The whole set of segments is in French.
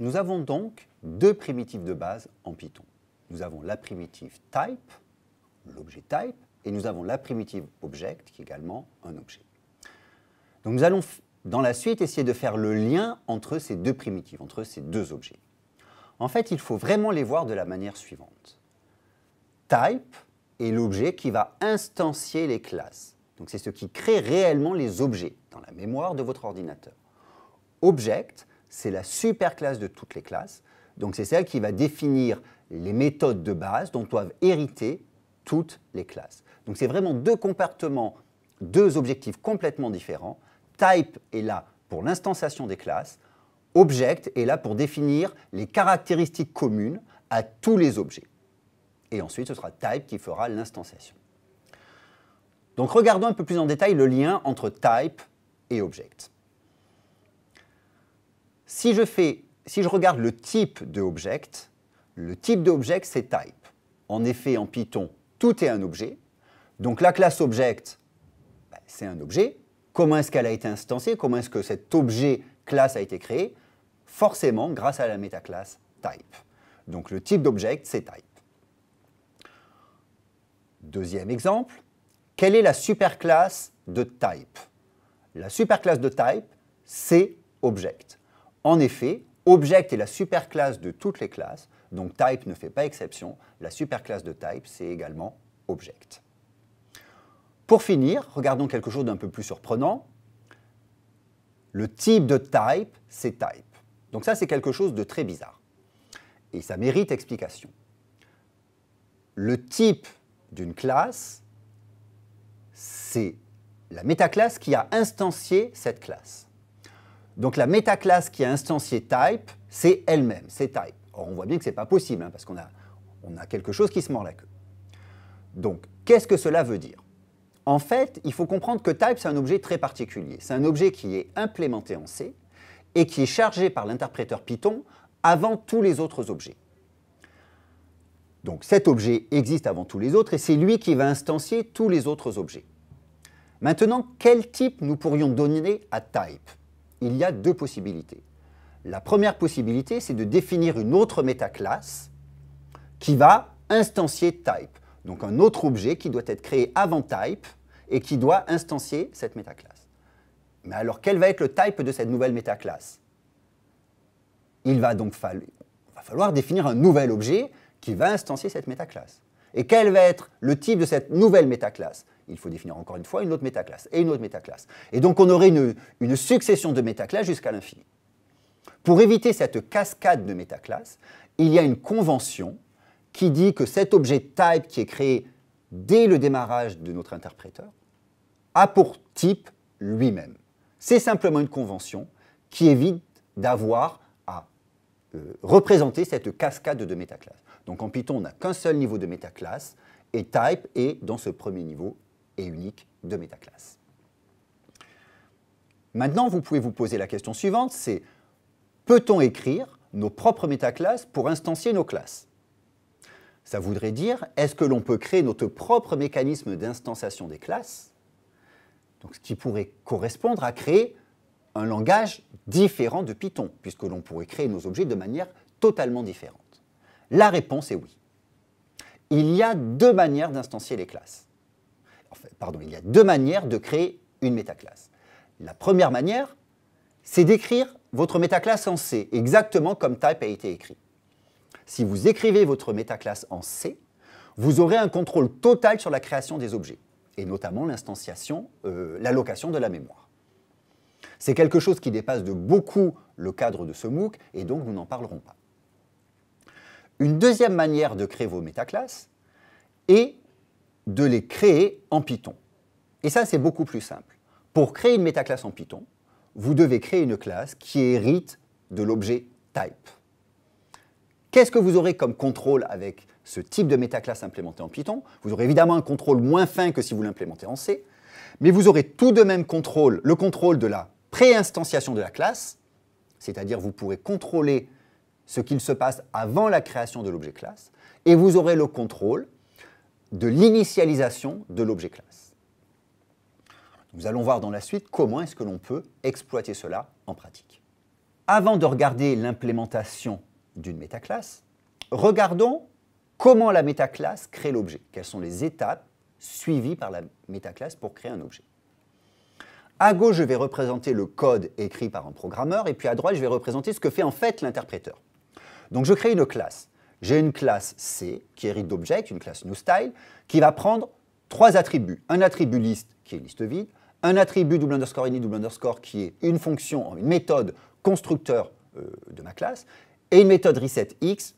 Nous avons donc deux primitives de base en Python. Nous avons la primitive type, l'objet type, et nous avons la primitive object, qui est également un objet. Donc nous allons, dans la suite, essayer de faire le lien entre ces deux primitives, entre ces deux objets. En fait, il faut vraiment les voir de la manière suivante. Type est l'objet qui va instancier les classes. Donc c'est ce qui crée réellement les objets dans la mémoire de votre ordinateur. Object, c'est la super classe de toutes les classes. Donc c'est celle qui va définir les méthodes de base dont doivent hériter toutes les classes. Donc c'est vraiment deux comportements, deux objectifs complètement différents. Type est là pour l'instanciation des classes, Object est là pour définir les caractéristiques communes à tous les objets. Et ensuite, ce sera Type qui fera l'instanciation. Donc regardons un peu plus en détail le lien entre Type et Object. Si je, fais, si je regarde le type de le type d'object, c'est type. En effet, en Python, tout est un objet. Donc la classe object, bah, c'est un objet. Comment est-ce qu'elle a été instanciée Comment est-ce que cet objet classe a été créé Forcément, grâce à la métaclasse type. Donc le type d'object, c'est type. Deuxième exemple, quelle est la superclasse de type La superclasse de type, c'est object. En effet, Object est la superclasse de toutes les classes, donc Type ne fait pas exception. La superclasse de Type, c'est également Object. Pour finir, regardons quelque chose d'un peu plus surprenant. Le type de Type, c'est Type. Donc ça, c'est quelque chose de très bizarre. Et ça mérite explication. Le type d'une classe, c'est la métaclasse qui a instancié cette classe. Donc la métaclasse qui a instancié type, c'est elle-même, c'est type. Or, on voit bien que ce n'est pas possible, hein, parce qu'on a, a quelque chose qui se mord la queue. Donc, qu'est-ce que cela veut dire En fait, il faut comprendre que type, c'est un objet très particulier. C'est un objet qui est implémenté en C et qui est chargé par l'interpréteur Python avant tous les autres objets. Donc cet objet existe avant tous les autres et c'est lui qui va instancier tous les autres objets. Maintenant, quel type nous pourrions donner à type il y a deux possibilités. La première possibilité, c'est de définir une autre métaclasse qui va instancier type, donc un autre objet qui doit être créé avant type et qui doit instancier cette métaclasse. Mais alors, quel va être le type de cette nouvelle métaclasse Il va donc falloir, définir un nouvel objet qui va instancier cette métaclasse. Et quel va être le type de cette nouvelle métaclasse il faut définir encore une fois une autre métaclasse et une autre métaclasse. Et donc on aurait une, succession de métaclasses jusqu'à l'infini. Pour éviter cette cascade de métaclasses, il y a une convention qui dit que cet objet type qui est créé dès le démarrage de notre interpréteur a pour type lui-même. C'est simplement une convention qui évite d'avoir à euh, représenter cette cascade de métaclasses. Donc en Python, on n'a qu'un seul niveau de métaclasse, et type est dans ce premier niveau et unique de métaclasse. Maintenant, vous pouvez vous poser la question suivante, c'est peut-on écrire nos propres métaclasses pour instancier nos classes Ça voudrait dire, est-ce que l'on peut créer notre propre mécanisme d'instanciation des classes Donc ce qui pourrait correspondre à créer un langage différent de Python, puisque l'on pourrait créer nos objets de manière totalement différente. La réponse est oui. Il y a deux manières d'instancier les classes. Enfin, pardon, il y a deux manières de créer une métaclasse. La première manière, c'est d'écrire votre métaclasse en C, exactement comme type a été écrit. Si vous écrivez votre métaclasse en C, vous aurez un contrôle total sur la création des objets, et notamment l'instanciation, euh, l'allocation de la mémoire. C'est quelque chose qui dépasse de beaucoup le cadre de ce MOOC, et donc nous n'en parlerons pas. Une deuxième manière de créer vos métaclasses est de les créer en Python. Et ça, c'est beaucoup plus simple. Pour créer une métaclasse en Python, vous devez créer une classe qui hérite de l'objet type. Qu'est-ce que vous aurez comme contrôle avec ce type de métaclasse implémentée en Python Vous aurez évidemment un contrôle moins fin que si vous l'implémentez en C, mais vous aurez tout de même contrôle, le contrôle de la pré de la classe, c'est-à-dire vous pourrez contrôler ce qu'il se passe avant la création de l'objet classe, et vous aurez le contrôle de l'initialisation de l'objet classe. Nous allons voir dans la suite comment est-ce que l'on peut exploiter cela en pratique. Avant de regarder l'implémentation d'une métaclasse, regardons comment la métaclasse crée l'objet, quelles sont les étapes suivies par la métaclasse pour créer un objet. À gauche, je vais représenter le code écrit par un programmeur, et puis à droite, je vais représenter ce que fait en fait l'interpréteur. Donc je crée une classe. J'ai une classe C qui hérite d'object, une classe newStyle, qui va prendre trois attributs. Un attribut liste qui est une liste vide, un attribut double underscore init double underscore qui est une fonction, une méthode constructeur euh, de ma classe, et une méthode reset x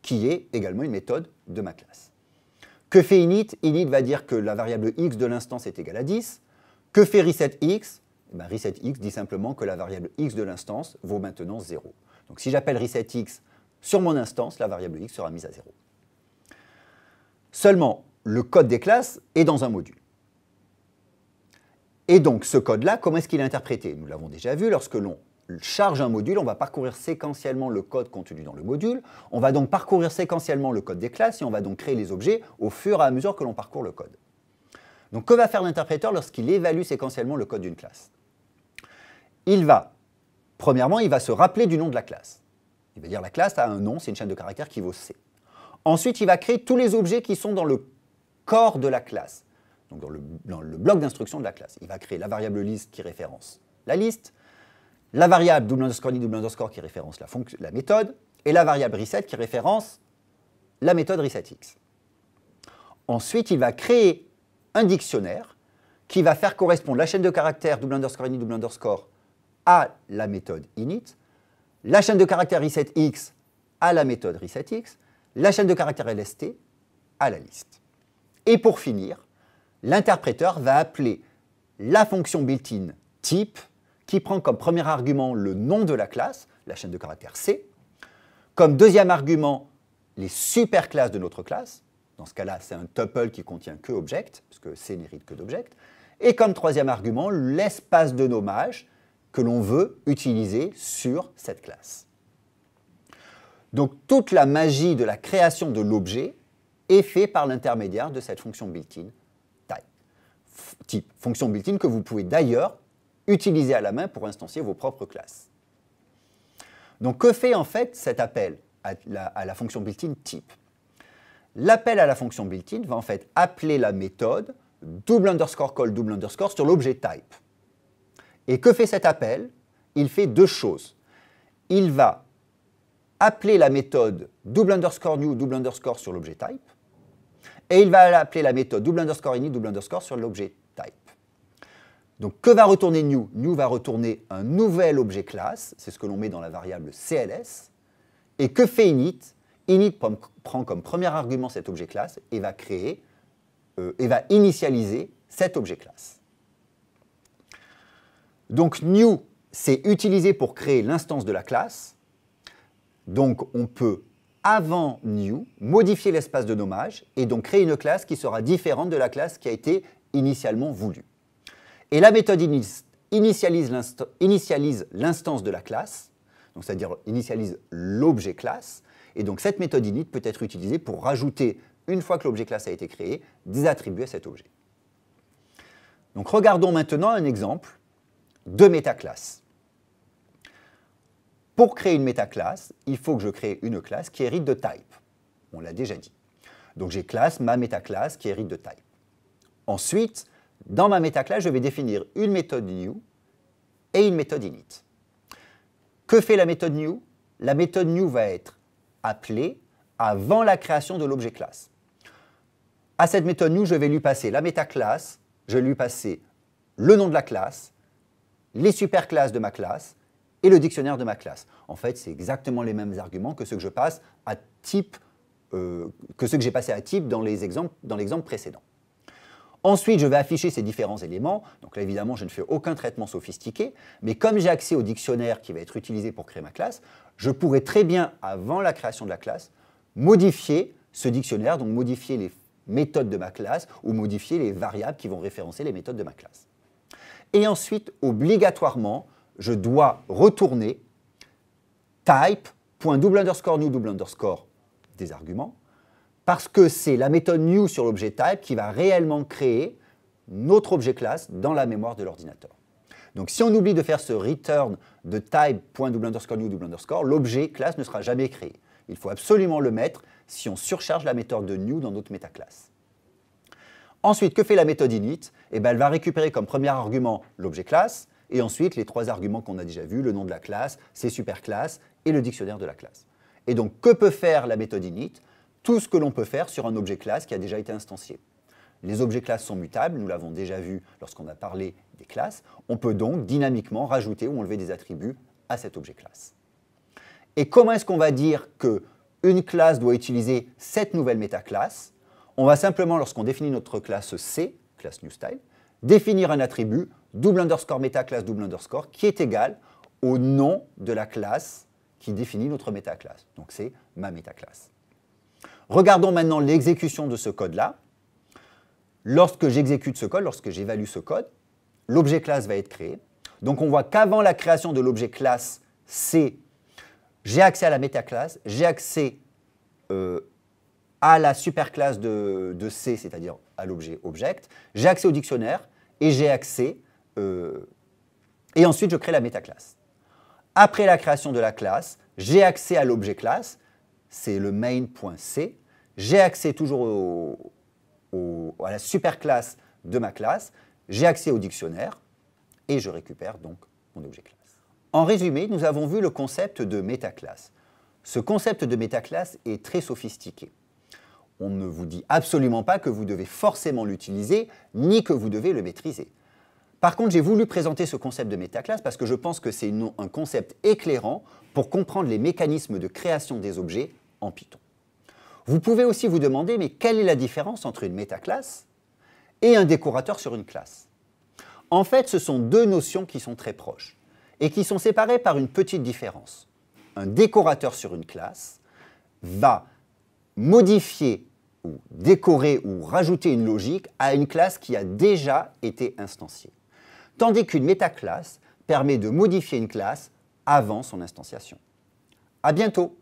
qui est également une méthode de ma classe. Que fait init Init va dire que la variable x de l'instance est égale à 10. Que fait resetX x eh ben, reset ResetX dit simplement que la variable x de l'instance vaut maintenant 0. Donc si j'appelle resetX sur mon instance, la variable x sera mise à 0. Seulement, le code des classes est dans un module. Et donc, ce code-là, comment est-ce qu'il est interprété Nous l'avons déjà vu, lorsque l'on charge un module, on va parcourir séquentiellement le code contenu dans le module, on va donc parcourir séquentiellement le code des classes et on va donc créer les objets au fur et à mesure que l'on parcourt le code. Donc que va faire l'interpréteur lorsqu'il évalue séquentiellement le code d'une classe Il va, premièrement, il va se rappeler du nom de la classe. Il va dire la classe a un nom, c'est une chaîne de caractères qui vaut C. Ensuite, il va créer tous les objets qui sont dans le corps de la classe, donc dans le, bloc d'instruction de la classe. Il va créer la variable liste qui référence la liste, la variable double underscore double underscore qui référence la, méthode, et la variable reset qui référence la méthode resetX. Ensuite, il va créer un dictionnaire qui va faire correspondre la chaîne de caractères double underscore double underscore à la méthode init la chaîne de caractères resetX à la méthode resetX, la chaîne de caractères LST à la liste. Et pour finir, l'interpréteur va appeler la fonction built-in type qui prend comme premier argument le nom de la classe, la chaîne de caractères C, comme deuxième argument les superclasses de notre classe, dans ce cas-là c'est un tuple qui contient que object, puisque C n'hérite que d'object, et comme troisième argument l'espace de nommage, que l'on veut utiliser sur cette classe. Donc toute la magie de la création de l'objet est faite par l'intermédiaire de cette fonction built-in type, Type fonction built-in que vous pouvez d'ailleurs utiliser à la main pour instancier vos propres classes. Donc que fait en fait cet appel à la, à la fonction built-in type L'appel à la fonction built-in va en fait appeler la méthode double underscore call double underscore sur l'objet type. Et que fait cet appel Il fait deux choses. Il va appeler la méthode double underscore new, double underscore sur l'objet type, et il va appeler la méthode double underscore init, double underscore sur l'objet type. Donc que va retourner new New va retourner un nouvel objet classe, c'est ce que l'on met dans la variable CLS, et que fait init Init prend comme premier argument cet objet classe et va créer euh, et va initialiser cet objet classe. Donc new, c'est utilisé pour créer l'instance de la classe. Donc on peut, avant new, modifier l'espace de nommage et donc créer une classe qui sera différente de la classe qui a été initialement voulue. Et la méthode init initialise l'instance de la classe, c'est-à-dire initialise l'objet classe, et donc cette méthode init peut être utilisée pour rajouter, une fois que l'objet classe a été créé, des attributs à cet objet. Donc regardons maintenant un exemple de métaclasse. Pour créer une métaclasse, il faut que je crée une classe qui hérite de type. On l'a déjà dit. Donc j'ai classe, ma métaclasse qui hérite de type. Ensuite, dans ma métaclasse, je vais définir une méthode new et une méthode init. Que fait la méthode new La méthode new va être appelée avant la création de l'objet classe. À cette méthode new, je vais lui passer la métaclasse, je vais lui passer le nom de la classe, les superclasses de ma classe et le dictionnaire de ma classe. En fait, c'est exactement les mêmes arguments que ceux que je passe à type, euh, que ceux que j'ai passés à type dans l'exemple précédent. Ensuite, je vais afficher ces différents éléments. Donc là, évidemment, je ne fais aucun traitement sophistiqué, mais comme j'ai accès au dictionnaire qui va être utilisé pour créer ma classe, je pourrais très bien, avant la création de la classe, modifier ce dictionnaire, donc modifier les méthodes de ma classe ou modifier les variables qui vont référencer les méthodes de ma classe. Et ensuite, obligatoirement, je dois retourner type, underscore new, double underscore des arguments, parce que c'est la méthode new sur l'objet type qui va réellement créer notre objet classe dans la mémoire de l'ordinateur. Donc si on oublie de faire ce return de type underscore new double underscore, l'objet classe ne sera jamais créé. Il faut absolument le mettre si on surcharge la méthode de new dans notre métaclasse. Ensuite, que fait la méthode init eh ben, Elle va récupérer comme premier argument l'objet classe, et ensuite les trois arguments qu'on a déjà vus, le nom de la classe, ses superclasses et le dictionnaire de la classe. Et donc, que peut faire la méthode init Tout ce que l'on peut faire sur un objet classe qui a déjà été instancié. Les objets classes sont mutables, nous l'avons déjà vu lorsqu'on a parlé des classes. On peut donc dynamiquement rajouter ou enlever des attributs à cet objet classe. Et comment est-ce qu'on va dire que une classe doit utiliser cette nouvelle métaclasse on va simplement, lorsqu'on définit notre classe C, classe style, définir un attribut double underscore meta double underscore qui est égal au nom de la classe qui définit notre métaclasse. Donc c'est ma métaclasse. Regardons maintenant l'exécution de ce code-là. Lorsque j'exécute ce code, lorsque j'évalue ce code, l'objet classe va être créé. Donc on voit qu'avant la création de l'objet classe C, j'ai accès à la métaclasse, j'ai accès euh, à la superclasse de, de C, c'est-à-dire à, l'objet object, j'ai accès au dictionnaire et j'ai accès... Euh, et ensuite, je crée la métaclasse. Après la création de la classe, j'ai accès à l'objet classe, c'est le main.c. J'ai accès toujours à la superclasse de ma classe, j'ai accès au dictionnaire et je récupère donc mon objet classe. En résumé, nous avons vu le concept de métaclasse. Ce concept de métaclasse est très sophistiqué. On ne vous dit absolument pas que vous devez forcément l'utiliser, ni que vous devez le maîtriser. Par contre, j'ai voulu présenter ce concept de métaclasse parce que je pense que c'est un concept éclairant pour comprendre les mécanismes de création des objets en Python. Vous pouvez aussi vous demander, mais quelle est la différence entre une métaclasse et un décorateur sur une classe En fait, ce sont deux notions qui sont très proches et qui sont séparées par une petite différence. Un décorateur sur une classe va modifier ou décorer ou rajouter une logique à une classe qui a déjà été instanciée. Tandis qu'une métaclasse permet de modifier une classe avant son instantiation. À bientôt!